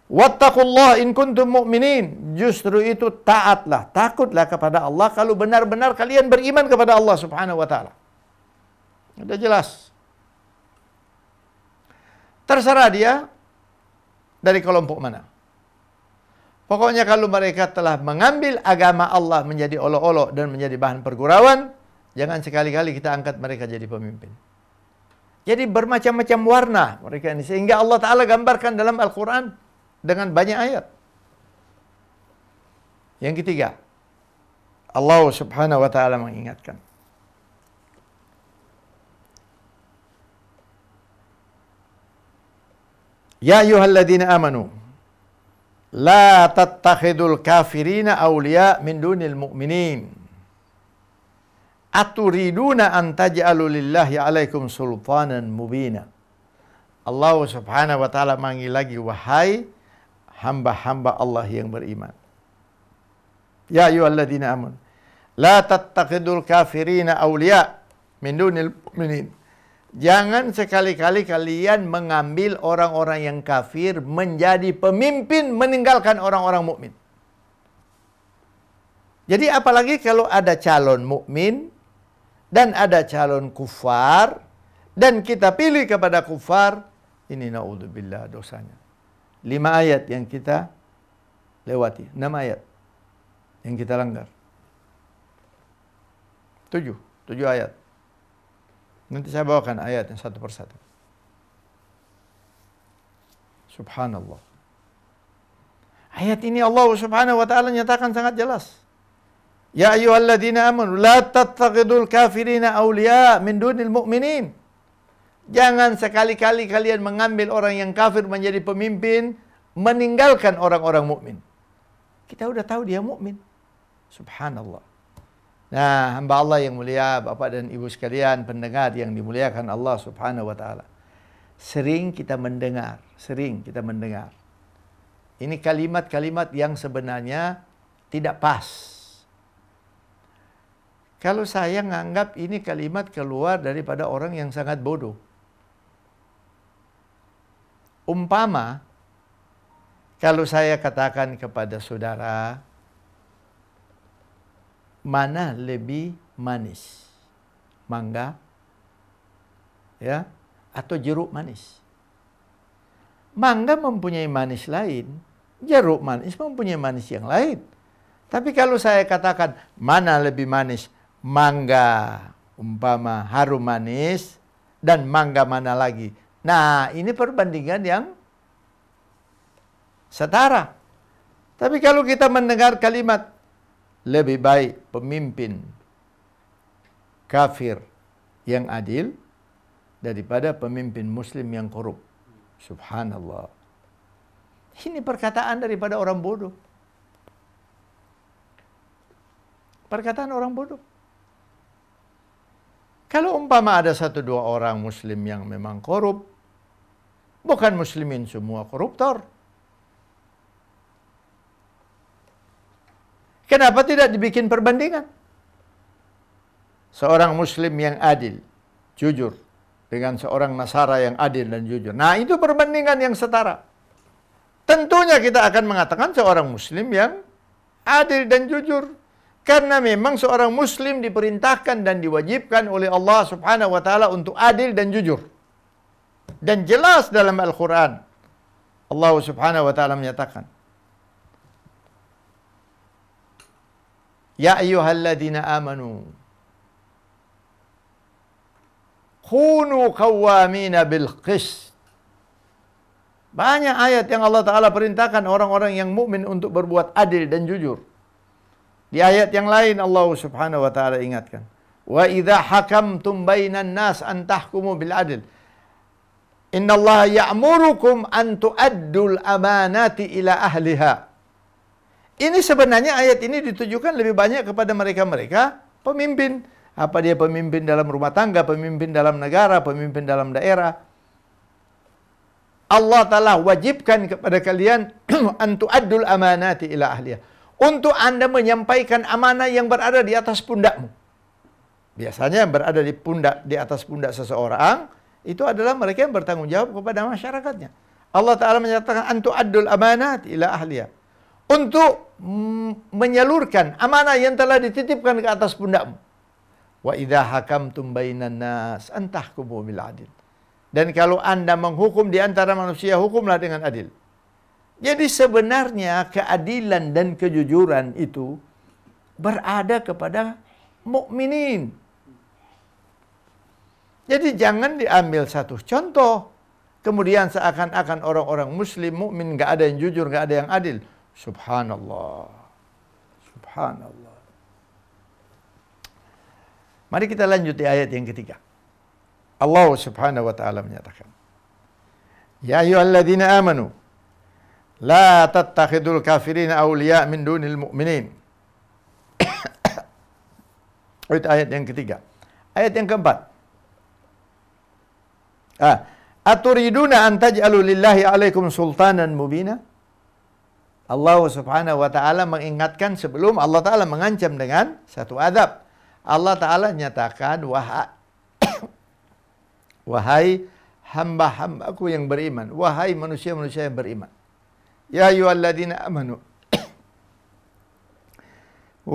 "Wattaqullaha in kuntum mu'minin." Justru itu taatlah, takutlah kepada Allah kalau benar-benar kalian beriman kepada Allah Subhanahu wa taala. Sudah jelas. Terserah dia dari kelompok mana. Pokoknya kalau mereka telah mengambil agama Allah menjadi olok-olok dan menjadi bahan pergurauan, jangan sekali-kali kita angkat mereka jadi pemimpin. Jadi bermacam-macam warna mereka ini sehingga Allah Taala gambarkan dalam Al-Qur'an dengan banyak ayat. Yang ketiga, Allah Subhanahu wa taala mengingatkan Ya ayyuhalladzina amanu la tattakhidul kafirina awliya min dunil mu'minin. Aturiduna an taj'alu lillahi 'alaikum sultanan mubina. Allah Subhanahu wa taala manggil lagi wahai hamba-hamba Allah yang beriman. Ya ayyuhalladzina amanu la tattakhidul kafirina awliya min dunil mu'minin. Jangan sekali-kali kalian mengambil orang-orang yang kafir menjadi pemimpin meninggalkan orang-orang mukmin. Jadi apalagi kalau ada calon mukmin dan ada calon kufar dan kita pilih kepada kufar, ini naudzubillah dosanya. Lima ayat yang kita lewati, enam ayat yang kita langgar. Tujuh, tujuh ayat. Nanti saya bawakan ayatnya satu persatu. Subhanallah. Ayat ini Allah Subhanahu wa taala nyatakan sangat jelas. Ya ayyuhalladzina amanu la tattaqidul kafirina awliya min dunil mu'minin. Jangan sekali-kali kalian mengambil orang yang kafir menjadi pemimpin, meninggalkan orang-orang mukmin. Kita sudah tahu dia mukmin. Subhanallah. Nah, hamba Allah yang mulia, Bapak dan Ibu sekalian, pendengar yang dimuliakan Allah Subhanahu wa taala. Sering kita mendengar, sering kita mendengar. Ini kalimat-kalimat yang sebenarnya tidak pas. Kalau saya menganggap ini kalimat keluar daripada orang yang sangat bodoh. Umpama kalau saya katakan kepada saudara, mana lebih manis? Mangga ya atau jeruk manis? Mangga mempunyai manis lain, jeruk manis mempunyai manis yang lain. Tapi kalau saya katakan mana lebih manis? Mangga umpama harum manis dan mangga mana lagi? Nah, ini perbandingan yang setara. Tapi kalau kita mendengar kalimat lebih baik pemimpin kafir yang adil daripada pemimpin muslim yang korup. Subhanallah. Ini perkataan daripada orang bodoh. Perkataan orang bodoh. Kalau umpama ada satu dua orang muslim yang memang korup, bukan muslimin semua koruptor. Kenapa tidak dibikin perbandingan? Seorang muslim yang adil, jujur, dengan seorang Nasara yang adil dan jujur. Nah itu perbandingan yang setara. Tentunya kita akan mengatakan seorang muslim yang adil dan jujur. Karena memang seorang muslim diperintahkan dan diwajibkan oleh Allah subhanahu wa ta'ala untuk adil dan jujur. Dan jelas dalam Al-Quran. Allah subhanahu wa ta'ala menyatakan. Ya ayyuhalladzina amanu Kunu qawwamina bil qist Banyak ayat yang Allah Ta'ala perintahkan orang-orang yang mukmin untuk berbuat adil dan jujur. Di ayat yang lain Allah Subhanahu wa taala ingatkan, "Wa idha hakamtum bainan nas antahkumu bil adil. Inna Allah ya'murukum an tu'addul amanati ila ahliha ini sebenarnya ayat ini ditujukan lebih banyak kepada mereka-mereka pemimpin. Apa dia pemimpin dalam rumah tangga, pemimpin dalam negara, pemimpin dalam daerah. Allah telah wajibkan kepada kalian antu adul amanati ila ahliya. Untuk anda menyampaikan amanah yang berada di atas pundakmu. Biasanya yang berada di pundak di atas pundak seseorang itu adalah mereka yang bertanggung jawab kepada masyarakatnya. Allah Ta'ala menyatakan antu adul amanat ila ahliya untuk mm, menyalurkan amanah yang telah dititipkan ke atas pundakmu. Wa idha hakamtum bainan nas antahkumu bil adil. Dan kalau Anda menghukum di antara manusia, hukumlah dengan adil. Jadi sebenarnya keadilan dan kejujuran itu berada kepada mukminin. Jadi jangan diambil satu contoh kemudian seakan-akan orang-orang muslim mukmin gak ada yang jujur, gak ada yang adil. Subhanallah. Subhanallah. Mari kita lanjut di ayat yang ketiga. Allah Subhanahu wa taala menyatakan, "Ya ayuhalladzina amanu la tattakhidul kafirin awliya min dunil mu'minin." Itu ayat yang ketiga. Ayat yang keempat. Ah, aturiduna an taj'alu lillahi alaikum sultanan mubinah. Allah Subhanahu wa taala mengingatkan sebelum Allah taala mengancam dengan satu adab. Allah taala nyatakan wahai hamba hamba-hambaku yang beriman, wahai manusia-manusia yang beriman. Ya ayyuhalladzina amanu.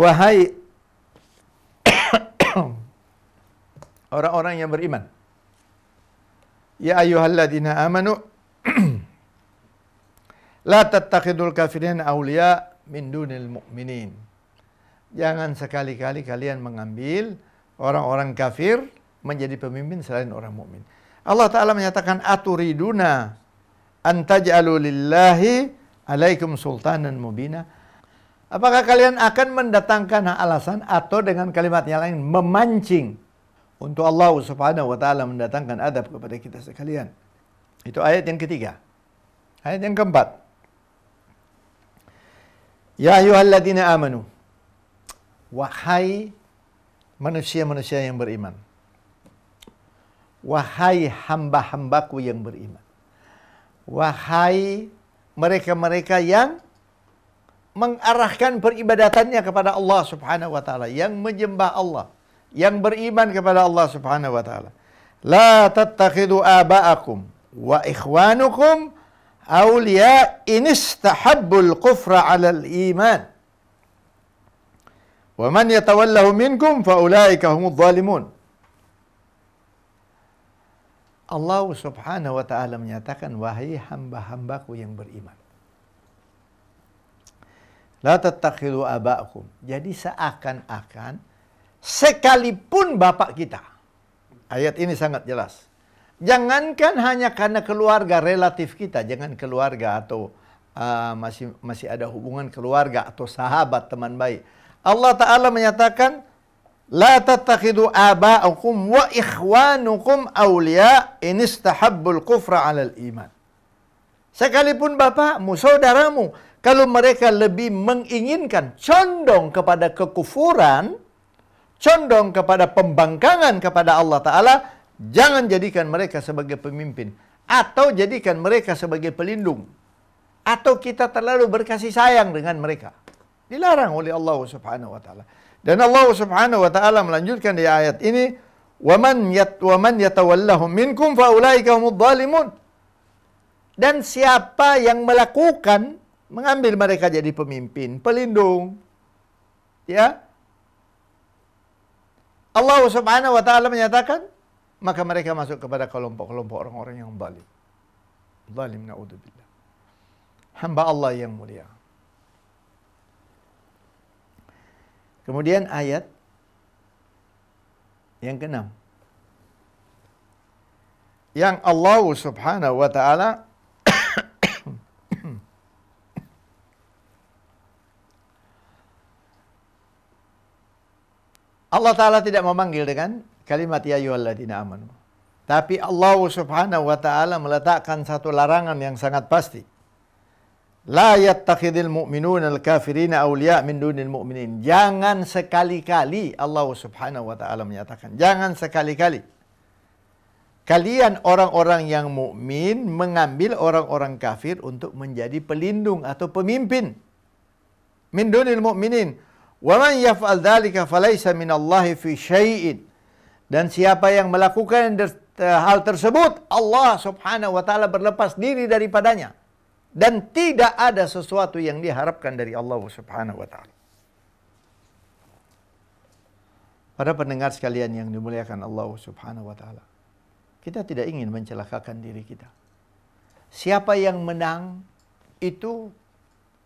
wahai orang-orang yang beriman. Ya ayyuhalladzina amanu La tattakhidul kafirin awliya min dunil mu'minin. Jangan sekali-kali kalian mengambil orang-orang kafir menjadi pemimpin selain orang mukmin. Allah Ta'ala menyatakan aturiduna antaj'alu lillahi alaikum sultanan mubina. Apakah kalian akan mendatangkan alasan atau dengan kalimat yang lain memancing untuk Allah Subhanahu wa taala mendatangkan adab kepada kita sekalian. Itu ayat yang ketiga. Ayat yang keempat. Ya ayyuhalladzina amanu. Wahai manusia-manusia yang beriman. Wahai hamba-hambaku yang beriman. Wahai mereka-mereka yang mengarahkan peribadatannya kepada Allah Subhanahu wa taala, yang menyembah Allah, yang beriman kepada Allah Subhanahu wa taala. La tattakhidu aba'akum wa ikhwanukum awliya inistahabbul kufra 'alal iman. Wa man yatawallahu minkum faulaika humudz zalimun. Allah Subhanahu wa taala menyatakan wahai hamba-hambaku yang beriman. La tattakhidu aba'akum. Jadi seakan-akan sekalipun bapak kita. Ayat ini sangat jelas. Jangankan hanya karena keluarga relatif kita, jangan keluarga atau uh, masih masih ada hubungan keluarga atau sahabat teman baik. Allah Taala menyatakan لا تتخذوا آباءكم وإخوانكم أولياء إن استحبوا الكفر على الإيمان. Sekalipun bapakmu, saudaramu, kalau mereka lebih menginginkan condong kepada kekufuran, condong kepada pembangkangan kepada Allah Ta'ala, Jangan jadikan mereka sebagai pemimpin. Atau jadikan mereka sebagai pelindung. Atau kita terlalu berkasih sayang dengan mereka. Dilarang oleh Allah subhanahu wa ta'ala. Dan Allah subhanahu wa ta'ala melanjutkan di ayat ini. وَمَنْ, yat, وَمَنْ يَتَوَلَّهُمْ مِنْكُمْ فَأُولَٰئِكَ هُمُ الظَّالِمُونَ Dan siapa yang melakukan, mengambil mereka jadi pemimpin, pelindung. Ya, Allah subhanahu wa ta'ala menyatakan, maka mereka masuk kepada kelompok-kelompok orang-orang yang zalim. Zalim naudzubillah. Hamba Allah yang mulia. Kemudian ayat yang keenam. Yang Allah Subhanahu wa taala Allah Ta'ala tidak memanggil dengan kalimat ya ayyuhalladzina amanu. Tapi Allah Subhanahu wa taala meletakkan satu larangan yang sangat pasti. La yattakhidil mu'minuna al-kafirina awliya min dunil mu'minin. Jangan sekali-kali Allah Subhanahu wa taala menyatakan, jangan sekali-kali kalian orang-orang yang mukmin mengambil orang-orang kafir untuk menjadi pelindung atau pemimpin min dunil mu'minin wa man yaf'al dhalika falaysa Allah fi syai'in dan siapa yang melakukan eh, hal tersebut, Allah subhanahu wa ta'ala berlepas diri daripadanya. Dan tidak ada sesuatu yang diharapkan dari Allah subhanahu wa ta'ala. Para pendengar sekalian yang dimuliakan Allah subhanahu wa ta'ala. Kita tidak ingin mencelakakan diri kita. Siapa yang menang itu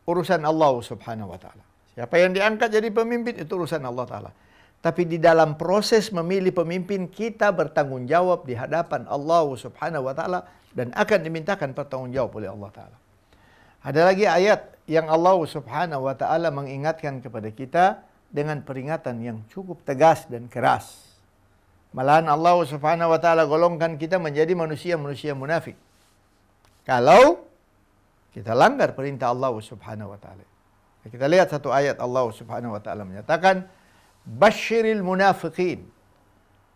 urusan Allah subhanahu wa ta'ala. Siapa yang diangkat jadi pemimpin itu urusan Allah ta'ala. Tapi di dalam proses memilih pemimpin kita bertanggung jawab di hadapan Allah Subhanahu wa taala dan akan dimintakan pertanggungjawab oleh Allah taala. Ada lagi ayat yang Allah Subhanahu wa taala mengingatkan kepada kita dengan peringatan yang cukup tegas dan keras. Malahan Allah Subhanahu wa taala golongkan kita menjadi manusia-manusia munafik. Kalau kita langgar perintah Allah Subhanahu wa taala. Kita lihat satu ayat Allah Subhanahu wa taala menyatakan بشر المنافقين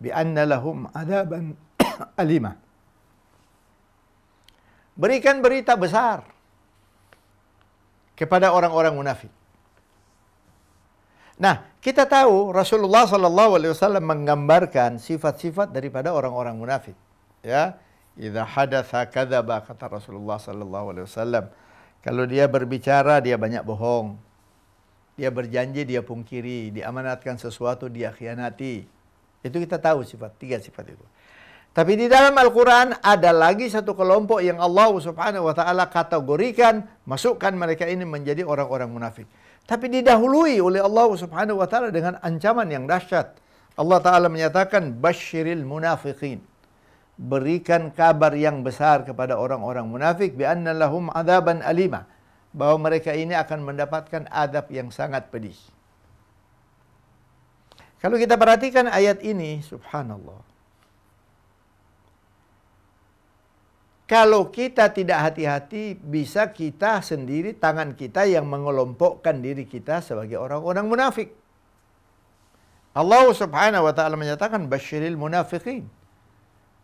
بأن لهم عذابا أليما Berikan berita besar kepada orang-orang munafik. Nah, kita tahu Rasulullah sallallahu alaihi wasallam menggambarkan sifat-sifat daripada orang-orang munafik. Ya, idza hadatsa kadzaba kata Rasulullah sallallahu alaihi wasallam. Kalau dia berbicara dia banyak bohong dia berjanji dia pungkiri, diamanatkan sesuatu dia khianati. Itu kita tahu sifat tiga sifat itu. Tapi di dalam Al-Quran ada lagi satu kelompok yang Allah subhanahu wa ta'ala kategorikan, masukkan mereka ini menjadi orang-orang munafik. Tapi didahului oleh Allah subhanahu wa ta'ala dengan ancaman yang dahsyat. Allah ta'ala menyatakan, Bashiril munafiqin. Berikan kabar yang besar kepada orang-orang munafik, Bi'annallahum azaban alimah bahwa mereka ini akan mendapatkan adab yang sangat pedih. Kalau kita perhatikan ayat ini, subhanallah. Kalau kita tidak hati-hati, bisa kita sendiri, tangan kita yang mengelompokkan diri kita sebagai orang-orang munafik. Allah subhanahu wa ta'ala menyatakan, Bashiril munafiqin.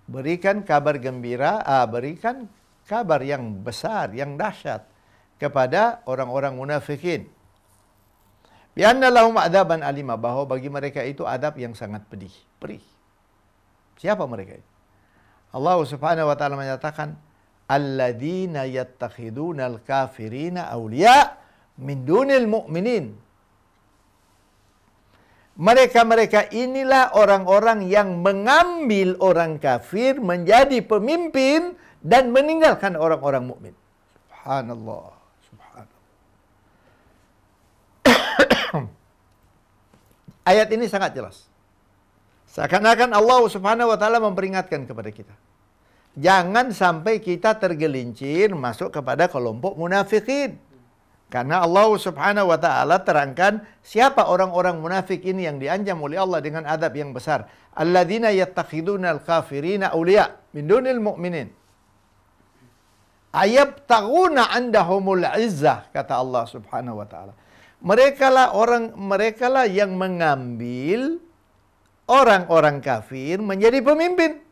Berikan kabar gembira, ah, berikan kabar yang besar, yang dahsyat kepada orang-orang munafikin. Bianna lahum adzaban alima bahwa bagi mereka itu adab yang sangat pedih, perih. Siapa mereka itu? Allah Subhanahu wa taala menyatakan alladzina yattakhiduna al-kafirina awliya min dunil mu'minin. Mereka-mereka inilah orang-orang yang mengambil orang kafir menjadi pemimpin dan meninggalkan orang-orang mukmin. Subhanallah. Ayat ini sangat jelas. Seakan-akan Allah Subhanahu wa taala memperingatkan kepada kita. Jangan sampai kita tergelincir masuk kepada kelompok munafikin. Karena Allah Subhanahu wa taala terangkan siapa orang-orang munafik ini yang diancam oleh Allah dengan adab yang besar. Alladzina yattakhiduna al-kafirina awliya min dunil mu'minin. Ayabtaguna andahumul izzah kata Allah Subhanahu wa taala merekalah orang merekalah yang mengambil orang-orang kafir menjadi pemimpin.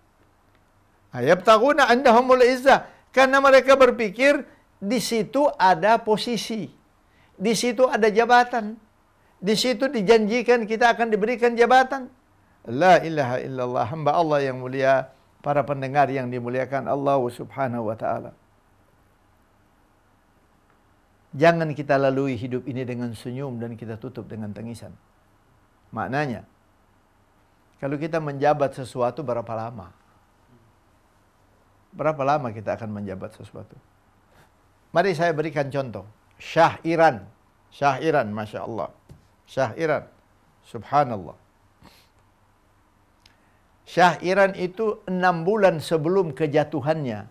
anda andahumul izzah. Karena mereka berpikir di situ ada posisi. Di situ ada jabatan. Di situ dijanjikan kita akan diberikan jabatan. La ilaha illallah hamba Allah yang mulia, para pendengar yang dimuliakan Allah Subhanahu wa taala. Jangan kita lalui hidup ini dengan senyum dan kita tutup dengan tangisan. Maknanya, kalau kita menjabat sesuatu berapa lama? Berapa lama kita akan menjabat sesuatu? Mari saya berikan contoh. Iran, Syah Syah Iran, Masya Allah. Syah Iran, Subhanallah. Syah Iran itu enam bulan sebelum kejatuhannya.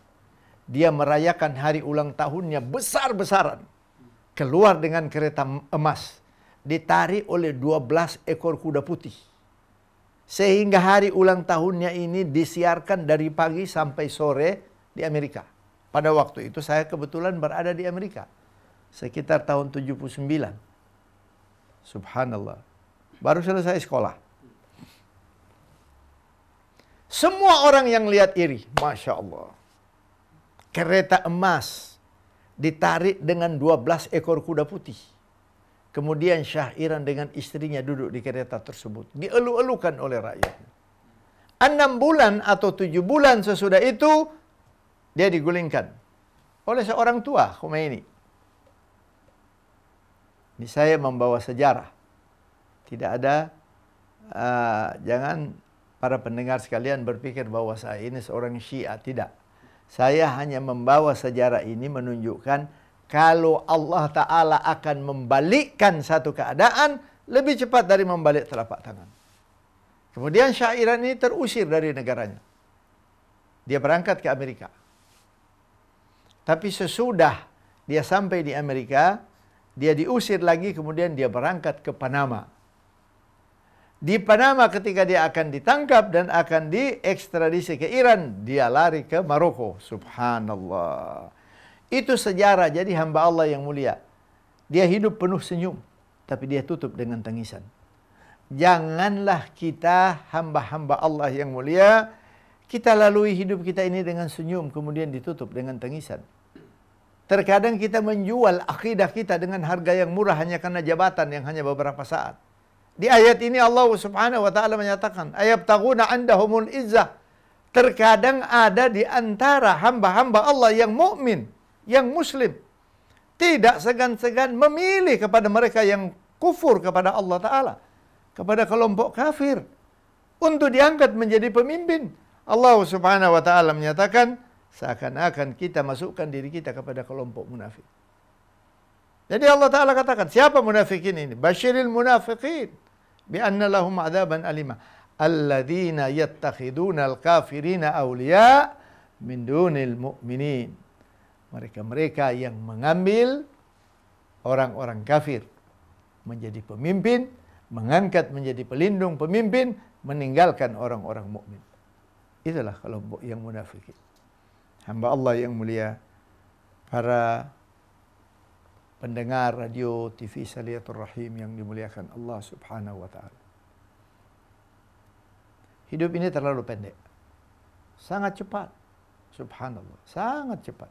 Dia merayakan hari ulang tahunnya besar-besaran keluar dengan kereta emas, ditarik oleh 12 ekor kuda putih. Sehingga hari ulang tahunnya ini disiarkan dari pagi sampai sore di Amerika. Pada waktu itu saya kebetulan berada di Amerika. Sekitar tahun 79. Subhanallah. Baru selesai sekolah. Semua orang yang lihat iri. Masya Allah. Kereta emas ditarik dengan 12 ekor kuda putih. Kemudian Iran dengan istrinya duduk di kereta tersebut. Dielu-elukan oleh rakyat. Enam bulan atau tujuh bulan sesudah itu, dia digulingkan oleh seorang tua Khomeini. Ini saya membawa sejarah. Tidak ada, uh, jangan para pendengar sekalian berpikir bahwa saya ini seorang syiah. Tidak. Saya hanya membawa sejarah ini menunjukkan kalau Allah Ta'ala akan membalikkan satu keadaan lebih cepat dari membalik telapak tangan. Kemudian syairan ini terusir dari negaranya. Dia berangkat ke Amerika. Tapi sesudah dia sampai di Amerika, dia diusir lagi kemudian dia berangkat ke Panama di Panama ketika dia akan ditangkap dan akan diekstradisi ke Iran, dia lari ke Maroko. Subhanallah. Itu sejarah jadi hamba Allah yang mulia. Dia hidup penuh senyum, tapi dia tutup dengan tangisan. Janganlah kita hamba-hamba Allah yang mulia, kita lalui hidup kita ini dengan senyum, kemudian ditutup dengan tangisan. Terkadang kita menjual akidah kita dengan harga yang murah hanya karena jabatan yang hanya beberapa saat. Di ayat ini Allah Subhanahu wa taala menyatakan, taguna andahumul izzah." Terkadang ada di antara hamba-hamba Allah yang mukmin, yang muslim, tidak segan-segan memilih kepada mereka yang kufur kepada Allah taala, kepada kelompok kafir untuk diangkat menjadi pemimpin. Allah Subhanahu wa taala menyatakan, seakan-akan kita masukkan diri kita kepada kelompok munafik. Jadi Allah Ta'ala katakan, siapa munafikin ini? Bashiril munafiqin bi anna lahum adzaban alima alladzina yattakhiduna al awliya min dunil mu'minin mereka-mereka yang mengambil orang-orang kafir menjadi pemimpin, mengangkat menjadi pelindung pemimpin, meninggalkan orang-orang mukmin. Itulah kelompok yang munafik Hamba Allah yang mulia, para pendengar radio TV Saliatul Rahim yang dimuliakan Allah Subhanahu wa taala. Hidup ini terlalu pendek. Sangat cepat. Subhanallah, sangat cepat.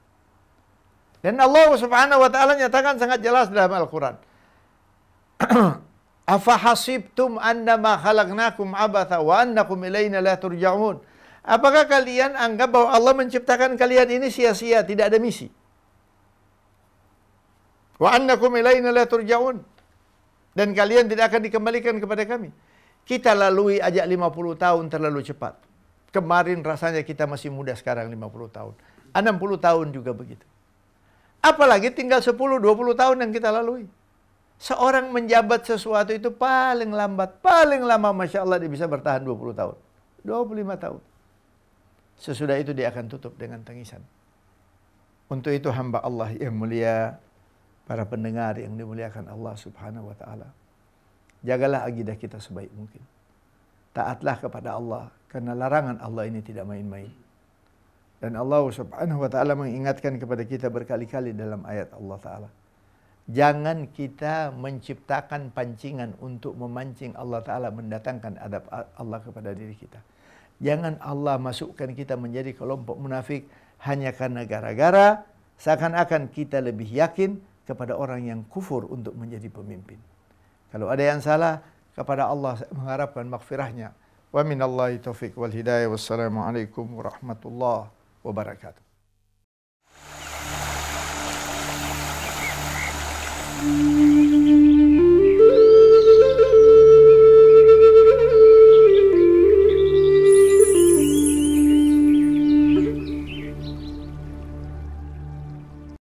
Dan Allah Subhanahu wa taala nyatakan sangat jelas dalam Al-Qur'an. hasibtum annama khalaqnakum abatha wa annakum ilaina la turja'un. Apakah kalian anggap bahwa Allah menciptakan kalian ini sia-sia, tidak ada misi? Wa annakum ilayna la turja'un. Dan kalian tidak akan dikembalikan kepada kami. Kita lalui ajak 50 tahun terlalu cepat. Kemarin rasanya kita masih muda sekarang 50 tahun. 60 tahun juga begitu. Apalagi tinggal 10 20 tahun yang kita lalui. Seorang menjabat sesuatu itu paling lambat, paling lama Masya Allah dia bisa bertahan 20 tahun. 25 tahun. Sesudah itu dia akan tutup dengan tangisan. Untuk itu hamba Allah yang mulia para pendengar yang dimuliakan Allah Subhanahu wa taala. Jagalah akidah kita sebaik mungkin. Taatlah kepada Allah karena larangan Allah ini tidak main-main. Dan Allah Subhanahu wa taala mengingatkan kepada kita berkali-kali dalam ayat Allah taala. Jangan kita menciptakan pancingan untuk memancing Allah taala mendatangkan adab Allah kepada diri kita. Jangan Allah masukkan kita menjadi kelompok munafik hanya karena gara-gara seakan-akan kita lebih yakin kepada orang yang kufur untuk menjadi pemimpin. Kalau ada yang salah, kepada Allah mengharapkan maghfirahnya. Wa minallahi taufiq wal hidayah. Wassalamualaikum warahmatullahi wabarakatuh. Mm-hmm.